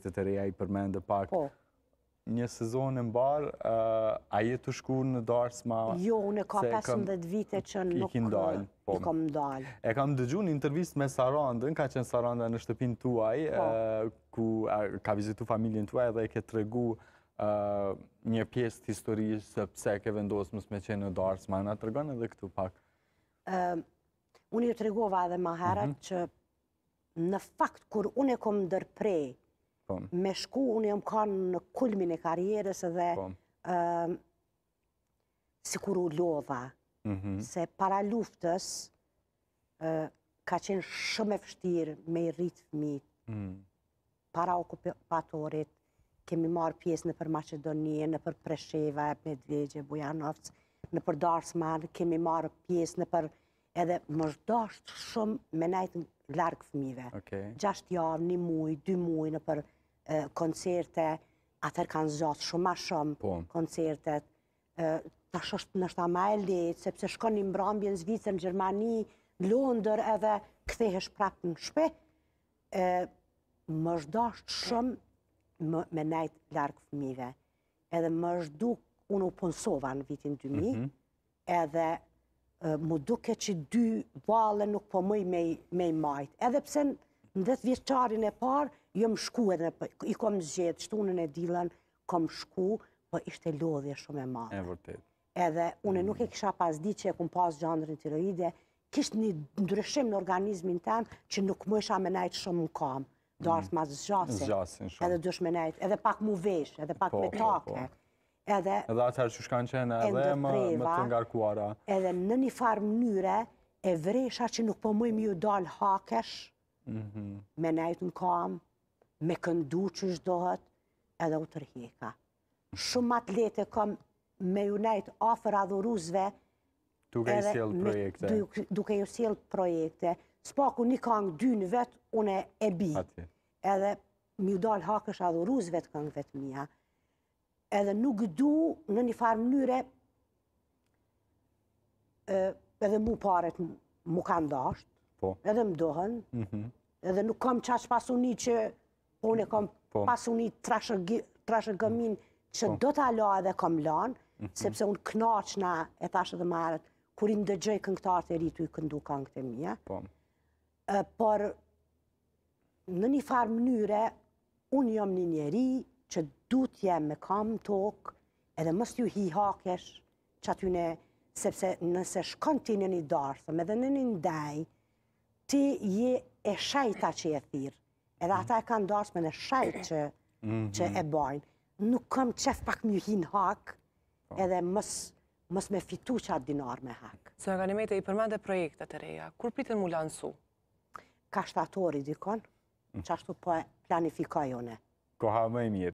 projekte të reja i përmendë pak. Po. Një sezonë eh, në barë, a jetu shku në darës ma... Jo, unë e ka 15 vite që nuk në kom po. kam dalë. E kam dëgju në intervjist me Sarandën, në ka qenë Saranda në shtëpinë tuaj, po. eh, ku eh, ka vizitu familjen tuaj dhe e ke të regu një pjesë të historisë se pse ke vendosë me qenë në darës ma në të edhe këtu pak. Ehm, unë i të reguva edhe maherët mhm. që në fakt kur unë e kom dërprej me shku unë jam kanë në kulmin e karierës dhe si kur u lodha, mhm. se para luftës ka qenë shumë e fështirë me i rritë fëmit, mm. para okupatorit, kemi marë pjesë në për Macedonie, në për Presheva, Medvegje, Bujanovc, në për Darsman, kemi marë pjesë në për edhe mëshdasht shumë me najtë në largë fëmive. 6 javë, një mujë, 2 mujë në për koncerte, atër kanë zgjatë shumë ma shumë po. koncertet, ta shështë nështë ama e letë, sepse shkon një mbrambje në Zvicër, në Gjermani, në Londër edhe këthehesh prapë në shpe, më është dashtë shumë me nejtë largë fëmive, Edhe më është unë u punësova në vitin 2000, mhm. edhe më duke që dy valë nuk po mëj me i majtë. Edhe pse në 10 vjeqarin e parë, jo më shku edhe, po, i kom zgjetë, shtunën e dilën, kom shku, po ishte lodhje shumë e madhe. E vërtet. Edhe, une nuk e mm. kisha pas di që e kum pas gjandrën tiroide, kishtë një ndryshim në organizmin tem, që nuk më isha me najtë shumë në kam, mm. do ma zxasin, edhe dush me najtë, edhe pak mu vesh, edhe pak po, me po, take. Edhe atër që shkanë qenë edhe më të ngarkuara. Edhe në një farë mënyre, e vresha që nuk po mëjmë ju dalë hakesh, Mhm. me nejtë në kam, me këndu që shdohet, edhe u tërhjeka. Shumë atlete letë e kam me ju nejtë afer adhuruzve, duke ju sjellë projekte. Duke ju sjellë projekte. Spaku një kangë dy në vetë, une e bi. Edhe mi u dalë hakësh adhuruzve të këngë vetë mija. Edhe nuk du në një farë mënyre edhe mu paret mu kanë dashtë, po. edhe më dohen, mhm edhe nuk kam qash pasuni që unë e kam po. pasuni trashëgëmin që po. do të alo edhe kam lan, mhm. sepse unë knaqëna e thashe dhe marët, kur i ndëgjëj këngëtarët po. e rritu i këndu këngët e mija. Por, në një farë mënyre, unë jom një njeri që du t'jem me kam tokë, edhe mës ju hi hakesh që aty sepse nëse shkon ti një një darëthëm, edhe në një ndaj, ti je e shajta që e thirë, edhe ata e kanë dorsme në shajt mhm. që e bojnë. Nuk kam qef pak një hinë hak, po. edhe mës me fitu që atë dinar me hak. Së në e i mejtë e i përmende projekte të reja, kur pritën mu lansu? Ka shtatori dikon, mm. që ashtu po e planifikojone. Koha më i mirë.